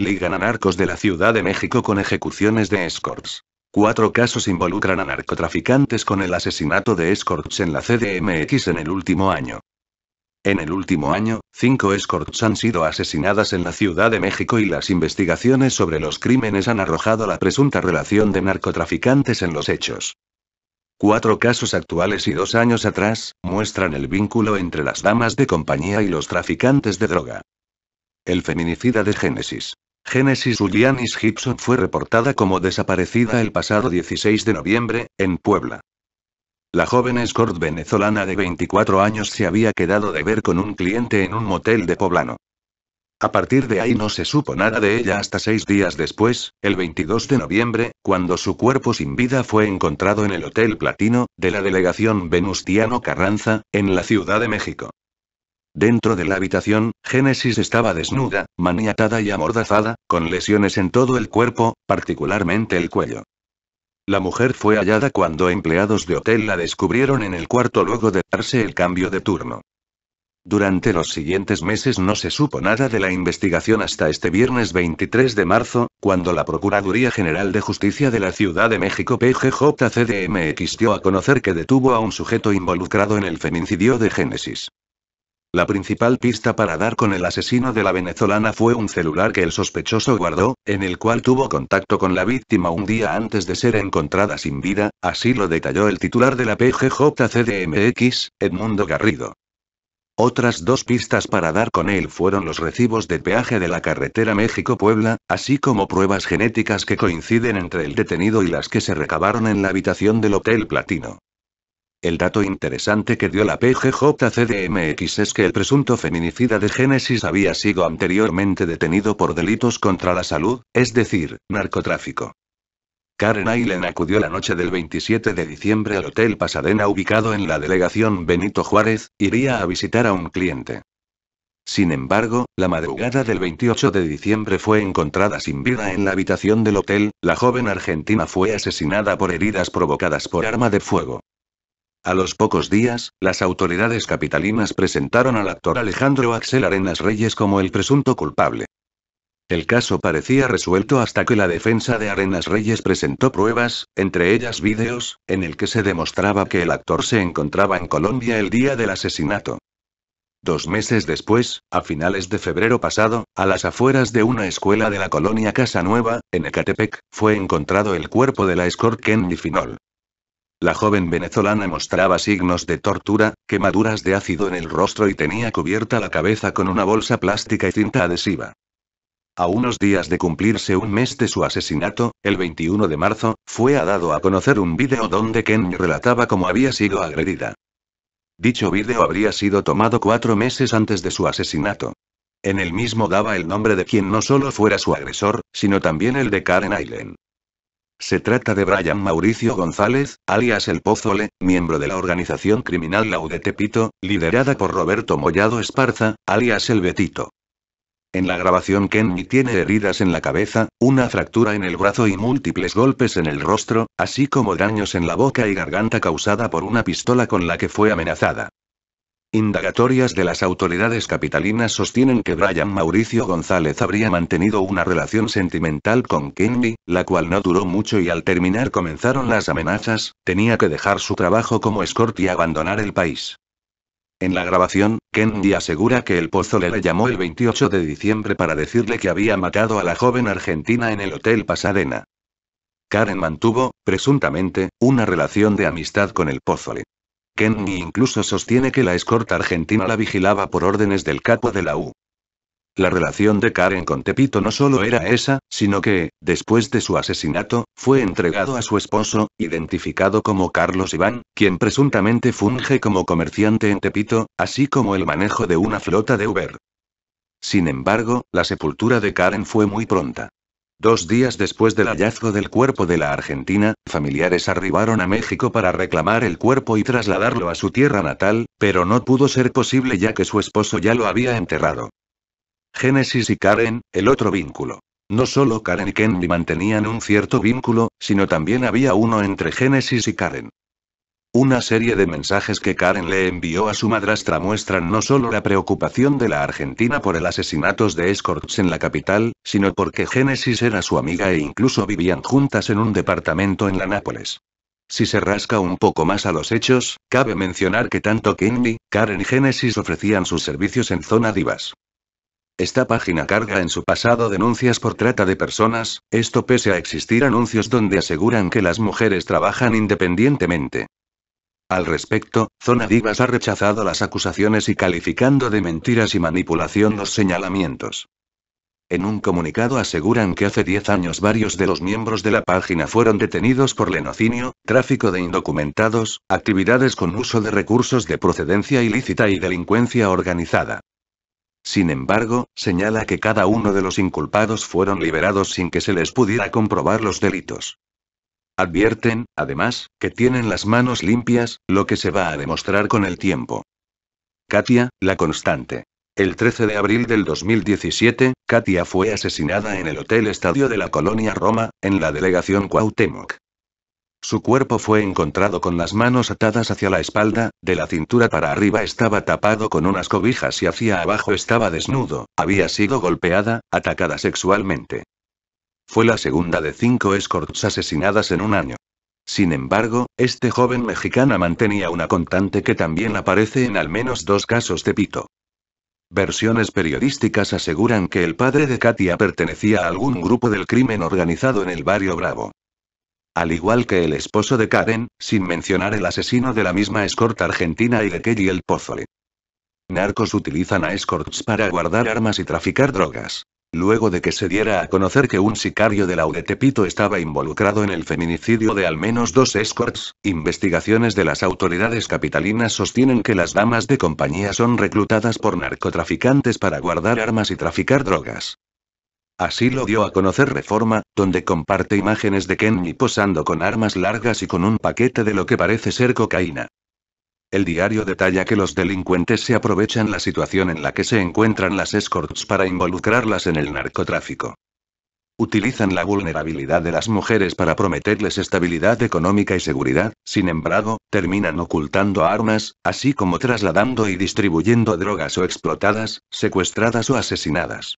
Ligan a narcos de la Ciudad de México con ejecuciones de escorts. Cuatro casos involucran a narcotraficantes con el asesinato de escorts en la CDMX en el último año. En el último año, cinco escorts han sido asesinadas en la Ciudad de México y las investigaciones sobre los crímenes han arrojado la presunta relación de narcotraficantes en los hechos. Cuatro casos actuales y dos años atrás, muestran el vínculo entre las damas de compañía y los traficantes de droga. El feminicida de Génesis. Genesis Julianis Gibson fue reportada como desaparecida el pasado 16 de noviembre, en Puebla. La joven escort venezolana de 24 años se había quedado de ver con un cliente en un motel de Poblano. A partir de ahí no se supo nada de ella hasta seis días después, el 22 de noviembre, cuando su cuerpo sin vida fue encontrado en el Hotel Platino, de la delegación Venustiano Carranza, en la Ciudad de México. Dentro de la habitación, Génesis estaba desnuda, maniatada y amordazada, con lesiones en todo el cuerpo, particularmente el cuello. La mujer fue hallada cuando empleados de hotel la descubrieron en el cuarto luego de darse el cambio de turno. Durante los siguientes meses no se supo nada de la investigación hasta este viernes 23 de marzo, cuando la Procuraduría General de Justicia de la Ciudad de México PGJCDMX dio a conocer que detuvo a un sujeto involucrado en el feminicidio de Génesis. La principal pista para dar con el asesino de la venezolana fue un celular que el sospechoso guardó, en el cual tuvo contacto con la víctima un día antes de ser encontrada sin vida, así lo detalló el titular de la PGJCDMX, Edmundo Garrido. Otras dos pistas para dar con él fueron los recibos de peaje de la carretera México-Puebla, así como pruebas genéticas que coinciden entre el detenido y las que se recabaron en la habitación del Hotel Platino. El dato interesante que dio la PGJCDMX es que el presunto feminicida de Génesis había sido anteriormente detenido por delitos contra la salud, es decir, narcotráfico. Karen Island acudió la noche del 27 de diciembre al Hotel Pasadena ubicado en la delegación Benito Juárez, iría a visitar a un cliente. Sin embargo, la madrugada del 28 de diciembre fue encontrada sin vida en la habitación del hotel, la joven argentina fue asesinada por heridas provocadas por arma de fuego. A los pocos días, las autoridades capitalinas presentaron al actor Alejandro Axel Arenas Reyes como el presunto culpable. El caso parecía resuelto hasta que la defensa de Arenas Reyes presentó pruebas, entre ellas vídeos, en el que se demostraba que el actor se encontraba en Colombia el día del asesinato. Dos meses después, a finales de febrero pasado, a las afueras de una escuela de la colonia Casa Nueva, en Ecatepec, fue encontrado el cuerpo de la escort Kenny Finol. La joven venezolana mostraba signos de tortura, quemaduras de ácido en el rostro y tenía cubierta la cabeza con una bolsa plástica y cinta adhesiva. A unos días de cumplirse un mes de su asesinato, el 21 de marzo, fue a dado a conocer un vídeo donde Ken relataba cómo había sido agredida. Dicho vídeo habría sido tomado cuatro meses antes de su asesinato. En el mismo daba el nombre de quien no solo fuera su agresor, sino también el de Karen Island. Se trata de Brian Mauricio González, alias El Pozole, miembro de la organización criminal Laudetepito, liderada por Roberto Mollado Esparza, alias El Betito. En la grabación Kenny tiene heridas en la cabeza, una fractura en el brazo y múltiples golpes en el rostro, así como daños en la boca y garganta causada por una pistola con la que fue amenazada. Indagatorias de las autoridades capitalinas sostienen que Brian Mauricio González habría mantenido una relación sentimental con Kenny, la cual no duró mucho y al terminar comenzaron las amenazas, tenía que dejar su trabajo como escort y abandonar el país. En la grabación, Kenny asegura que el pozole le llamó el 28 de diciembre para decirle que había matado a la joven argentina en el Hotel Pasadena. Karen mantuvo, presuntamente, una relación de amistad con el pozole. Kenny incluso sostiene que la escorta argentina la vigilaba por órdenes del capo de la U. La relación de Karen con Tepito no solo era esa, sino que, después de su asesinato, fue entregado a su esposo, identificado como Carlos Iván, quien presuntamente funge como comerciante en Tepito, así como el manejo de una flota de Uber. Sin embargo, la sepultura de Karen fue muy pronta. Dos días después del hallazgo del cuerpo de la Argentina, familiares arribaron a México para reclamar el cuerpo y trasladarlo a su tierra natal, pero no pudo ser posible ya que su esposo ya lo había enterrado. Génesis y Karen, el otro vínculo. No solo Karen y Kenny mantenían un cierto vínculo, sino también había uno entre Génesis y Karen. Una serie de mensajes que Karen le envió a su madrastra muestran no solo la preocupación de la Argentina por el asesinatos de escorts en la capital, sino porque Genesis era su amiga e incluso vivían juntas en un departamento en la Nápoles. Si se rasca un poco más a los hechos, cabe mencionar que tanto Kimmy, Karen y Génesis ofrecían sus servicios en zona divas. Esta página carga en su pasado denuncias por trata de personas, esto pese a existir anuncios donde aseguran que las mujeres trabajan independientemente. Al respecto, Zona Divas ha rechazado las acusaciones y calificando de mentiras y manipulación los señalamientos. En un comunicado aseguran que hace 10 años varios de los miembros de la página fueron detenidos por lenocinio, tráfico de indocumentados, actividades con uso de recursos de procedencia ilícita y delincuencia organizada. Sin embargo, señala que cada uno de los inculpados fueron liberados sin que se les pudiera comprobar los delitos. Advierten, además, que tienen las manos limpias, lo que se va a demostrar con el tiempo. Katia, la constante. El 13 de abril del 2017, Katia fue asesinada en el Hotel Estadio de la Colonia Roma, en la delegación Cuauhtémoc. Su cuerpo fue encontrado con las manos atadas hacia la espalda, de la cintura para arriba estaba tapado con unas cobijas y hacia abajo estaba desnudo, había sido golpeada, atacada sexualmente. Fue la segunda de cinco escorts asesinadas en un año. Sin embargo, este joven mexicana mantenía una constante que también aparece en al menos dos casos de Pito. Versiones periodísticas aseguran que el padre de Katia pertenecía a algún grupo del crimen organizado en el barrio Bravo. Al igual que el esposo de Karen, sin mencionar el asesino de la misma escort argentina y de Kelly el Pozole. Narcos utilizan a escorts para guardar armas y traficar drogas. Luego de que se diera a conocer que un sicario de la Tepito estaba involucrado en el feminicidio de al menos dos escorts, investigaciones de las autoridades capitalinas sostienen que las damas de compañía son reclutadas por narcotraficantes para guardar armas y traficar drogas. Así lo dio a conocer Reforma, donde comparte imágenes de Kenny posando con armas largas y con un paquete de lo que parece ser cocaína. El diario detalla que los delincuentes se aprovechan la situación en la que se encuentran las escorts para involucrarlas en el narcotráfico. Utilizan la vulnerabilidad de las mujeres para prometerles estabilidad económica y seguridad, sin embargo, terminan ocultando armas, así como trasladando y distribuyendo drogas o explotadas, secuestradas o asesinadas.